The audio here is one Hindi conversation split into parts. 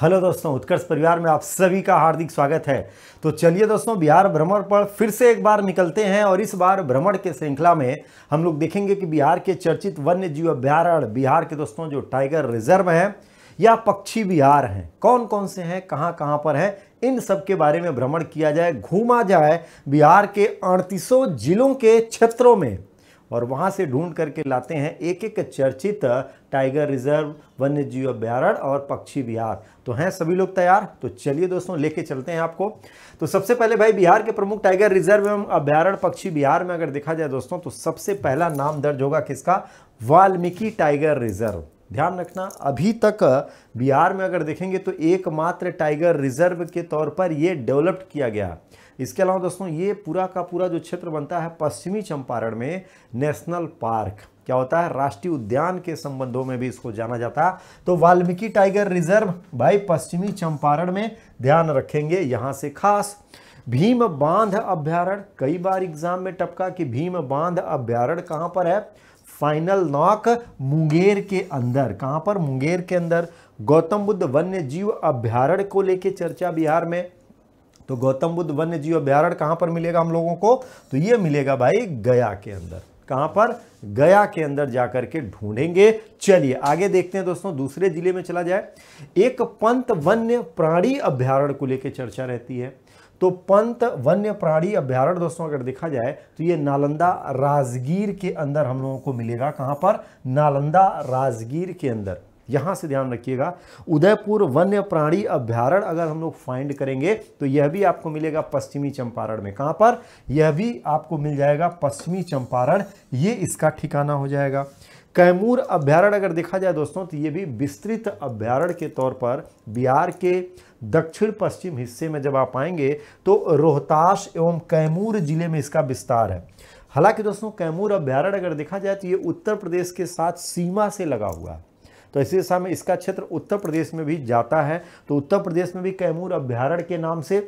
हेलो दोस्तों उत्कर्ष परिवार में आप सभी का हार्दिक स्वागत है तो चलिए दोस्तों बिहार भ्रमण पर फिर से एक बार निकलते हैं और इस बार भ्रमण के श्रृंखला में हम लोग देखेंगे कि बिहार के चर्चित वन्य जीव अभ्यारण बिहार के दोस्तों जो टाइगर रिजर्व हैं या पक्षी बिहार हैं कौन कौन से हैं कहाँ कहाँ पर हैं इन सब के बारे में भ्रमण किया जाए घूमा जाए बिहार के अड़तीसों जिलों के क्षेत्रों में और वहाँ से ढूंढ करके लाते हैं एक एक चर्चित टाइगर रिजर्व वन्य जीव अभ्यारण और पक्षी विहार तो हैं सभी लोग तैयार तो चलिए दोस्तों लेके चलते हैं आपको तो सबसे पहले भाई बिहार के प्रमुख टाइगर रिजर्व एवं अभ्यारण पक्षी बिहार में अगर देखा जाए दोस्तों तो सबसे पहला नाम दर्ज होगा किसका वाल्मीकि टाइगर रिजर्व ध्यान रखना अभी तक बिहार में अगर देखेंगे तो एकमात्र टाइगर रिजर्व के तौर पर ये डेवलप्ड किया गया इसके अलावा दोस्तों ये पूरा का पूरा जो क्षेत्र बनता है पश्चिमी चंपारण में नेशनल पार्क क्या होता है राष्ट्रीय उद्यान के संबंधों में भी इसको जाना जाता तो वाल्मीकि टाइगर रिजर्व भाई पश्चिमी चंपारण में ध्यान रखेंगे यहाँ से खास भीम बांध अभ्यारण कई बार एग्जाम में टपका कि भीम बांध अभ्यारण कहाँ पर है फाइनल नॉक मुंगेर के अंदर कहां पर मुंगेर के अंदर गौतम बुद्ध वन्य जीव अभ्यारण्य को लेके चर्चा बिहार में तो गौतम बुद्ध वन्य जीव अभ्यारण्य कहां पर मिलेगा हम लोगों को तो ये मिलेगा भाई गया के अंदर कहां पर गया के अंदर जाकर के ढूंढेंगे चलिए आगे देखते हैं दोस्तों दूसरे जिले में चला जाए एक पंत वन्य प्राणी अभ्यारण्य को लेकर चर्चा रहती है तो पंत वन्य प्राणी अभ्यारण्य दोस्तों अगर देखा जाए तो ये नालंदा राजगीर के अंदर हम लोगों को मिलेगा कहाँ पर नालंदा राजगीर के अंदर यहां से ध्यान रखिएगा उदयपुर वन्य प्राणी अभ्यारण्य अगर हम लोग फाइंड करेंगे तो यह भी आपको मिलेगा पश्चिमी चंपारण में कहां पर यह भी आपको मिल जाएगा पश्चिमी चंपारण ये इसका ठिकाना हो जाएगा कैमूर अभ्यारण्य अगर देखा जाए दोस्तों तो ये भी विस्तृत अभ्यारण्य के तौर पर बिहार के दक्षिण पश्चिम हिस्से में जब आप आएंगे तो रोहतास एवं कैमूर जिले में इसका विस्तार है हालांकि दोस्तों कैमूर अभ्यारण्य अगर देखा जाए तो ये उत्तर प्रदेश के साथ सीमा से लगा हुआ है तो इसी दिशा में इसका क्षेत्र उत्तर प्रदेश में भी जाता है तो उत्तर प्रदेश में भी कैमूर अभ्यारण्य के नाम से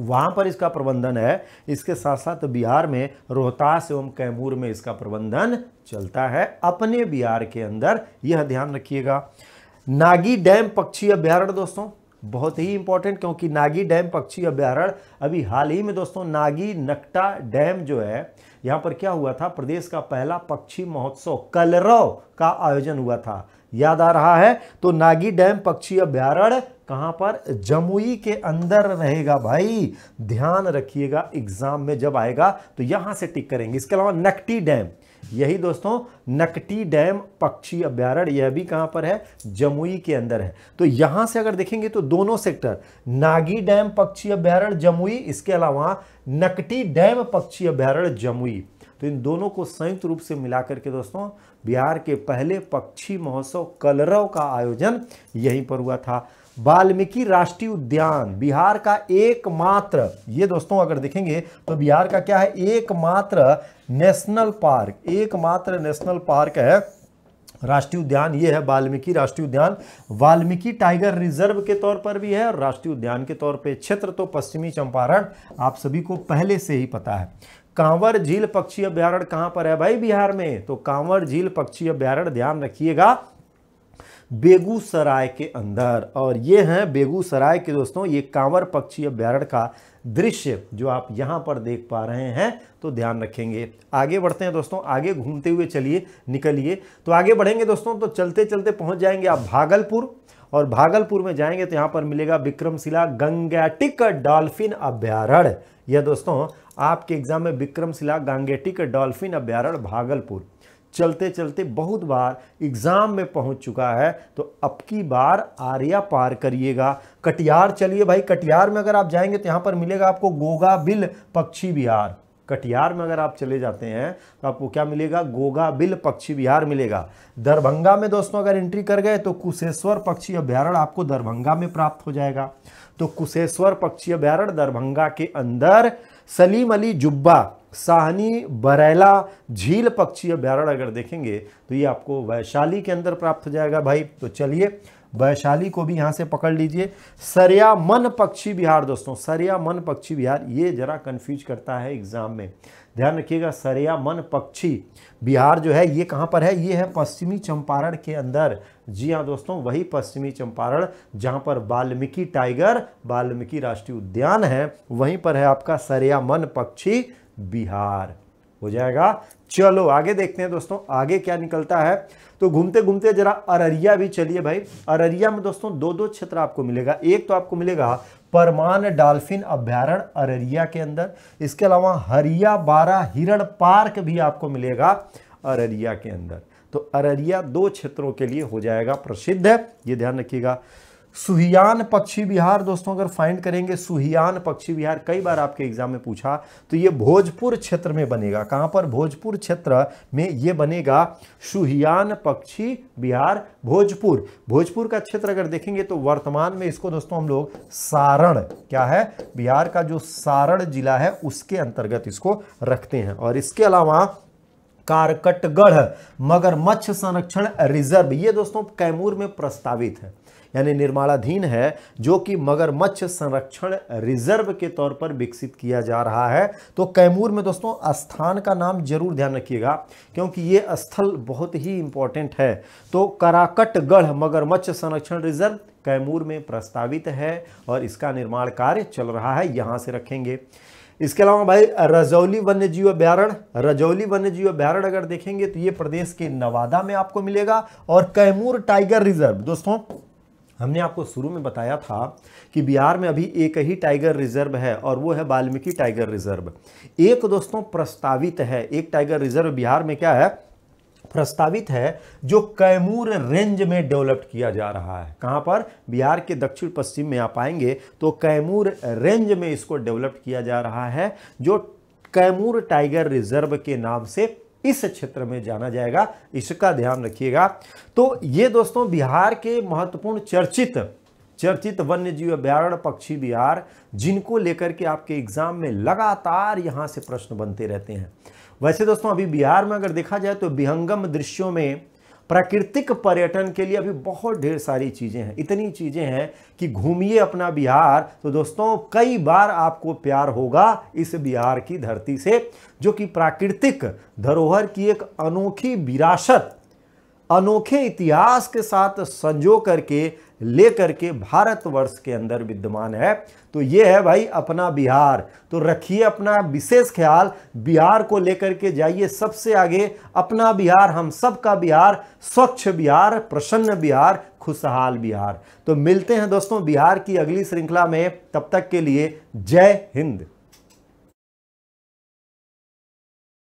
वहाँ पर इसका प्रबंधन है इसके साथ साथ बिहार में रोहतास एवं कैमूर में इसका प्रबंधन चलता है अपने बिहार के अंदर यह ध्यान रखिएगा नागी डैम पक्षी अभ्यारण्य दोस्तों बहुत ही इंपॉर्टेंट क्योंकि नागी डैम पक्षी अभ्यारण्य अभी हाल ही में दोस्तों नागी नकटा डैम जो है यहाँ पर क्या हुआ था प्रदेश का पहला पक्षी महोत्सव कलरव का आयोजन हुआ था याद आ रहा है तो नागी डैम पक्षी अभ्यारण्य कहाँ पर जमुई के अंदर रहेगा भाई ध्यान रखिएगा एग्जाम में जब आएगा तो यहाँ से टिक करेंगे इसके अलावा नकटी डैम यही दोस्तों नकटी डैम पक्षी अभ्यारण यह भी कहां पर है जमुई के अंदर है तो यहां से अगर देखेंगे तो दोनों सेक्टर नागी डैम पक्षी अभ्यारण जमुई इसके अलावा नकटी डैम पक्षी अभ्यारण्य जमुई तो इन दोनों को संयुक्त रूप से मिलाकर के दोस्तों बिहार के पहले पक्षी महोत्सव कलरव का आयोजन यहीं पर हुआ था वाल्मीकि राष्ट्रीय उद्यान बिहार का एकमात्र ये दोस्तों अगर देखेंगे तो बिहार का क्या है एकमात्र नेशनल पार्क एकमात्र नेशनल पार्क है राष्ट्रीय उद्यान ये है वाल्मीकि राष्ट्रीय उद्यान वाल्मीकि टाइगर रिजर्व के तौर पर भी है और राष्ट्रीय उद्यान के तौर पे क्षेत्र तो पश्चिमी चंपारण आप सभी को पहले से ही पता है कांवर झील पक्षी अभ्यारण्य कहाँ पर है भाई बिहार में तो कांवर झील पक्षी अभ्यारण्य ध्यान रखिएगा बेगूसराय के अंदर और ये हैं बेगूसराय के दोस्तों ये कांवर पक्षी अभ्यारण्य का दृश्य जो आप यहाँ पर देख पा रहे हैं तो ध्यान रखेंगे आगे बढ़ते हैं दोस्तों आगे घूमते हुए चलिए निकलिए तो आगे बढ़ेंगे दोस्तों तो चलते चलते पहुँच जाएंगे आप भागलपुर और भागलपुर में जाएंगे तो यहाँ पर मिलेगा विक्रमशिला गंगेटिक डॉल्फिन अभ्यारण्य यह दोस्तों आपके एग्जाम में विक्रमशिला गंगेटिक डॉल्फिन अभ्यारण्य भागलपुर चलते चलते बहुत बार एग्ज़ाम में पहुंच चुका है तो अब की बार आर्या पार करिएगा कटिहार चलिए भाई कटिहार में अगर आप जाएंगे तो यहाँ पर मिलेगा आपको गोगा बिल पक्षी विहार कटिहार में अगर आप चले जाते हैं तो आपको क्या मिलेगा गोगा बिल पक्षी विहार मिलेगा दरभंगा में दोस्तों अगर एंट्री कर गए तो कुशेश्वर पक्षी अभ्यारण्य आपको दरभंगा में प्राप्त हो जाएगा तो कुशेश्वर पक्षी अभ्यारण दरभंगा के अंदर सलीम अली जुब्बा साहनी बरेला झील पक्षी अभ्यारण्य अगर देखेंगे तो ये आपको वैशाली के अंदर प्राप्त हो जाएगा भाई तो चलिए वैशाली को भी यहाँ से पकड़ लीजिए सरया मन पक्षी बिहार दोस्तों सरया मन पक्षी बिहार ये जरा कन्फ्यूज करता है एग्ज़ाम में ध्यान रखिएगा सरया मन पक्षी बिहार जो है ये कहाँ पर है ये है पश्चिमी चंपारण के अंदर जी हाँ दोस्तों वही पश्चिमी चंपारण जहाँ पर वाल्मीकि टाइगर वाल्मीकि राष्ट्रीय उद्यान है वहीं पर है आपका सरया मन पक्षी बिहार हो जाएगा चलो आगे देखते हैं दोस्तों आगे क्या निकलता है तो घूमते घूमते जरा अररिया भी चलिए भाई अररिया में दोस्तों दो दो क्षेत्र आपको मिलेगा एक तो आपको मिलेगा परमान डॉल्फिन अभ्यारण अररिया के अंदर इसके अलावा हरिया बारा हिरण पार्क भी आपको मिलेगा अररिया के अंदर तो अररिया दो क्षेत्रों के लिए हो जाएगा प्रसिद्ध है ये ध्यान रखिएगा सुहियान पक्षी विहार दोस्तों अगर फाइंड करेंगे सुहियान पक्षी विहार कई बार आपके एग्जाम में पूछा तो ये भोजपुर क्षेत्र में बनेगा कहाँ पर भोजपुर क्षेत्र में ये बनेगा सुहियान पक्षी विहार भोजपुर भोजपुर का क्षेत्र अगर देखेंगे तो वर्तमान में इसको दोस्तों हम लोग सारण क्या है बिहार का जो सारण जिला है उसके अंतर्गत इसको रखते हैं और इसके अलावा कारकटगढ़ मगरमच्छ संरक्षण रिजर्व ये दोस्तों कैमूर में प्रस्तावित है यानी निर्माणाधीन है जो कि मगरमच्छ संरक्षण रिजर्व के तौर पर विकसित किया जा रहा है तो कैमूर में दोस्तों स्थान का नाम जरूर ध्यान रखिएगा क्योंकि ये स्थल बहुत ही इंपॉर्टेंट है तो कराकटगढ़ मगरमच्छ संरक्षण रिजर्व कैमूर में प्रस्तावित है और इसका निर्माण कार्य चल रहा है यहाँ से रखेंगे इसके अलावा भाई रजौली वन्य जीव अभ्यारण रजौली वन्य जीव अभ्यारण अगर देखेंगे तो ये प्रदेश के नवादा में आपको मिलेगा और कैमूर टाइगर रिजर्व दोस्तों हमने आपको शुरू में बताया था कि बिहार में अभी एक ही टाइगर रिजर्व है और वो है वाल्मीकि टाइगर रिजर्व एक दोस्तों प्रस्तावित है एक टाइगर रिजर्व बिहार में क्या है प्रस्तावित है जो कैमूर रेंज में डेवलप्ड किया जा रहा है कहाँ पर बिहार के दक्षिण पश्चिम में आप आएंगे तो कैमूर रेंज में इसको डेवलप किया जा रहा है जो कैमूर टाइगर रिजर्व के नाम से इस क्षेत्र में जाना जाएगा इसका ध्यान रखिएगा तो ये दोस्तों बिहार के महत्वपूर्ण चर्चित चर्चित वन्य जीव अभ्यारण पक्षी बिहार जिनको लेकर के आपके एग्जाम में लगातार यहाँ से प्रश्न बनते रहते हैं वैसे दोस्तों अभी बिहार में अगर देखा जाए तो विहंगम दृश्यों में प्राकृतिक पर्यटन के लिए अभी बहुत ढेर सारी चीज़ें हैं इतनी चीज़ें हैं कि घूमिए अपना बिहार तो दोस्तों कई बार आपको प्यार होगा इस बिहार की धरती से जो कि प्राकृतिक धरोहर की एक अनोखी विरासत अनोखे इतिहास के साथ संजो करके लेकर के भारतवर्ष के अंदर विद्यमान है तो ये है भाई अपना बिहार तो रखिए अपना विशेष ख्याल बिहार को लेकर के जाइए सबसे आगे अपना बिहार हम सब का बिहार स्वच्छ बिहार प्रसन्न बिहार खुशहाल बिहार तो मिलते हैं दोस्तों बिहार की अगली श्रृंखला में तब तक के लिए जय हिंद